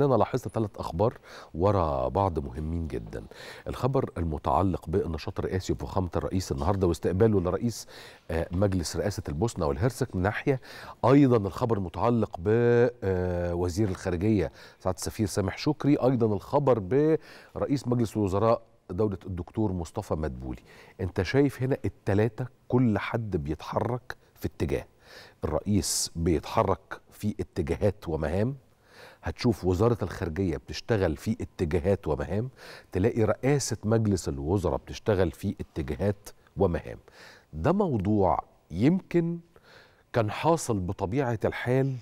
أنا لاحظت ثلاث أخبار ورا بعض مهمين جدا الخبر المتعلق بالنشاط الرئاسي وفخامة الرئيس النهاردة واستقباله لرئيس آه، مجلس رئاسة البوسنة والهرسك من ناحية أيضا الخبر المتعلق بوزير آه، الخارجية سعادة السفير سامح شكري أيضا الخبر برئيس مجلس الوزراء دولة الدكتور مصطفى مدبولي أنت شايف هنا التلاتة كل حد بيتحرك في اتجاه الرئيس بيتحرك في اتجاهات ومهام هتشوف وزاره الخارجيه بتشتغل في اتجاهات ومهام تلاقي رئاسه مجلس الوزراء بتشتغل في اتجاهات ومهام ده موضوع يمكن كان حاصل بطبيعه الحال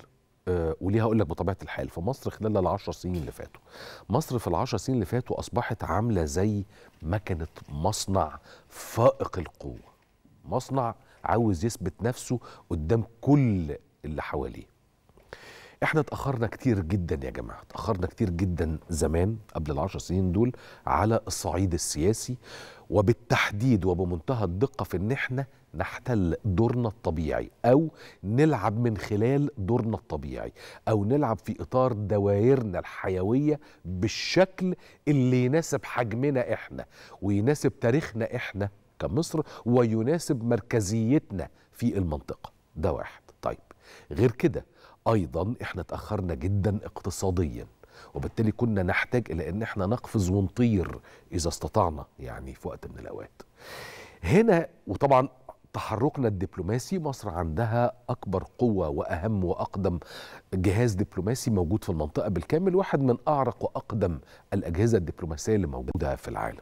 آه، وليه هقول لك بطبيعه الحال في مصر خلال العشر سنين اللي فاتوا مصر في العشر سنين اللي فاتوا اصبحت عامله زي مكنه مصنع فائق القوه مصنع عاوز يثبت نفسه قدام كل اللي حواليه احنا اتاخرنا كتير جدا يا جماعه اتاخرنا كتير جدا زمان قبل العشر سنين دول على الصعيد السياسي وبالتحديد وبمنتهى الدقه في ان احنا نحتل دورنا الطبيعي او نلعب من خلال دورنا الطبيعي او نلعب في اطار دوائرنا الحيويه بالشكل اللي يناسب حجمنا احنا ويناسب تاريخنا احنا كمصر ويناسب مركزيتنا في المنطقه ده واحد طيب غير كده ايضا احنا تاخرنا جدا اقتصاديا وبالتالي كنا نحتاج الى ان احنا نقفز ونطير اذا استطعنا يعني في وقت من الاوقات هنا وطبعا تحركنا الدبلوماسي مصر عندها اكبر قوه واهم واقدم جهاز دبلوماسي موجود في المنطقه بالكامل واحد من اعرق واقدم الاجهزه الدبلوماسيه اللي موجوده في العالم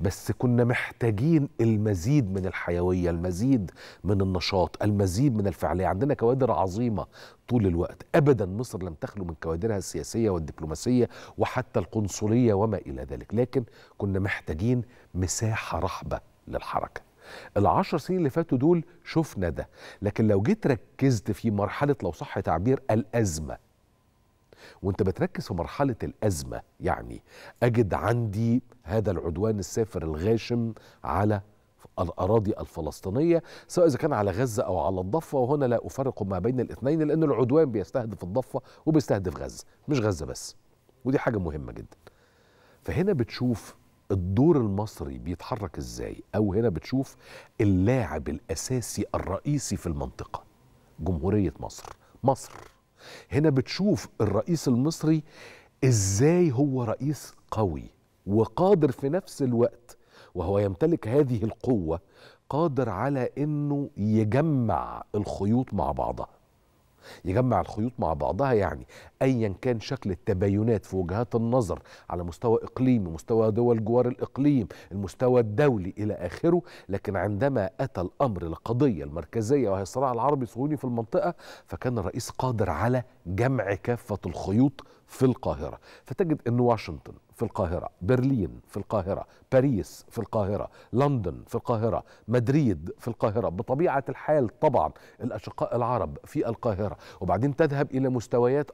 بس كنا محتاجين المزيد من الحيويه المزيد من النشاط المزيد من الفعاليه عندنا كوادر عظيمه طول الوقت ابدا مصر لم تخلو من كوادرها السياسيه والدبلوماسيه وحتى القنصليه وما الى ذلك لكن كنا محتاجين مساحه رحبه للحركه العشر سنين اللي فاتوا دول شفنا ده لكن لو جيت ركزت في مرحله لو صح تعبير الازمه وانت بتركز في مرحله الازمه يعني اجد عندي هذا العدوان السافر الغاشم على الأراضي الفلسطينية سواء إذا كان على غزة أو على الضفة وهنا لا أفرق ما بين الاثنين لأن العدوان بيستهدف الضفة وبيستهدف غزة مش غزة بس ودي حاجة مهمة جدا فهنا بتشوف الدور المصري بيتحرك ازاي او هنا بتشوف اللاعب الاساسي الرئيسي في المنطقه جمهوريه مصر مصر هنا بتشوف الرئيس المصري ازاي هو رئيس قوي وقادر في نفس الوقت وهو يمتلك هذه القوه قادر على انه يجمع الخيوط مع بعضها يجمع الخيوط مع بعضها يعني أيا كان شكل التباينات في وجهات النظر على مستوى إقليمي مستوى دول جوار الإقليم المستوى الدولي إلى آخره لكن عندما أتى الأمر للقضية المركزية وهي الصراع العربي الصهيوني في المنطقة فكان الرئيس قادر على جمع كافة الخيوط في القاهرة فتجد أن واشنطن في القاهرة برلين في القاهرة باريس في القاهرة لندن في القاهرة مدريد في القاهرة بطبيعة الحال طبعا الأشقاء العرب في القاهرة وبعدين تذهب إلى مستويات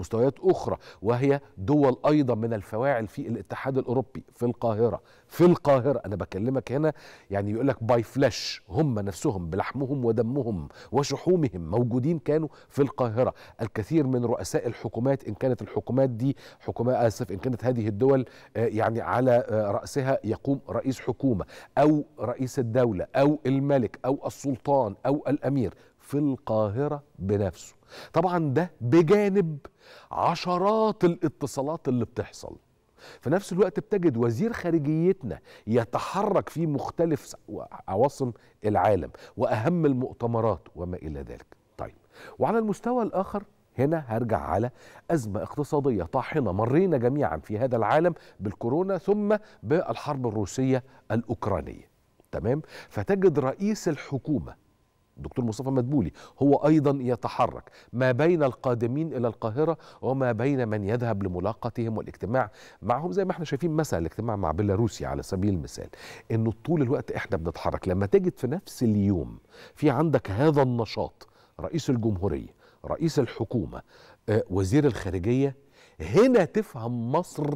مستويات أخرى وهي دول أيضا من الفواعل في الاتحاد الأوروبي في القاهرة في القاهرة أنا بكلمك هنا يعني يقول لك باي فلاش هم نفسهم بلحمهم ودمهم وشحومهم موجودين كانوا في القاهرة الكثير من رؤساء الحكومات إن كانت الحكومات دي حكومة آسف إن كانت هذه الدول آه، يعني على آه، رأسها يقوم رئيس حكومة أو رئيس الدولة أو الملك أو السلطان أو الأمير في القاهرة بنفسه طبعا ده بجانب عشرات الاتصالات اللي بتحصل في نفس الوقت بتجد وزير خارجيتنا يتحرك في مختلف عواصم العالم وأهم المؤتمرات وما إلى ذلك طيب وعلى المستوى الآخر هنا هرجع على أزمة اقتصادية طاحنة مرينا جميعا في هذا العالم بالكورونا ثم بالحرب الروسية الأوكرانية تمام فتجد رئيس الحكومة الدكتور مصطفى مدبولي هو أيضا يتحرك ما بين القادمين إلى القاهرة وما بين من يذهب لملاقتهم والاجتماع معهم زي ما احنا شايفين مثلا الاجتماع مع بيلاروسيا على سبيل المثال انه طول الوقت احنا بنتحرك لما تجد في نفس اليوم في عندك هذا النشاط رئيس الجمهورية رئيس الحكومة آه، وزير الخارجية هنا تفهم مصر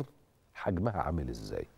حجمها عامل ازاي